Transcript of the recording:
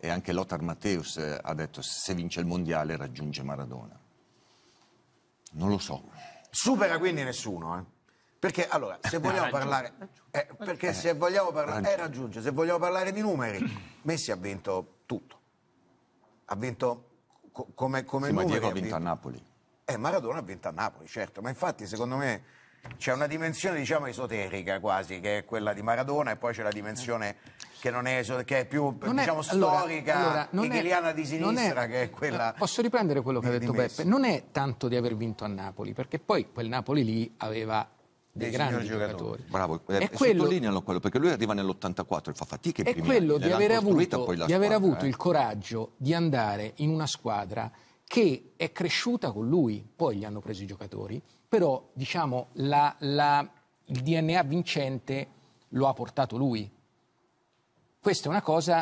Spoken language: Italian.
e anche Lothar Matteus eh, ha detto se vince il mondiale raggiunge Maradona. Non lo so. Supera quindi nessuno, eh? Perché allora, se vogliamo ah, eh, parlare, eh, perché se vogliamo parlare, ah, eh, raggiunge, se vogliamo parlare di numeri, Messi ha vinto tutto. Ha vinto co- come, come sì, numeri. Ma Diego ha vinto, ha vinto a Napoli. Eh, Maradona ha vinto a Napoli, certo, ma infatti secondo me c'è una dimensione diciamo esoterica quasi che è quella di Maradona e poi c'è la dimensione che non è, che è più non diciamo, è, storica allora, allora è, di sinistra è, che è quella eh, posso riprendere quello che ha detto Beppe non è tanto di aver vinto a Napoli perché poi quel Napoli lì aveva dei, dei grandi giocatori. giocatori. Bravo, è e eh, quello, sottolineano quello perché lui arriva nell'84 e fa fatica in primi È quello anni, di, avere avuto, di aver avuto eh. il coraggio di andare in una squadra che è cresciuta con lui, poi gli hanno preso i giocatori, però diciamo la, la, il DNA vincente lo ha portato lui. Questa è una cosa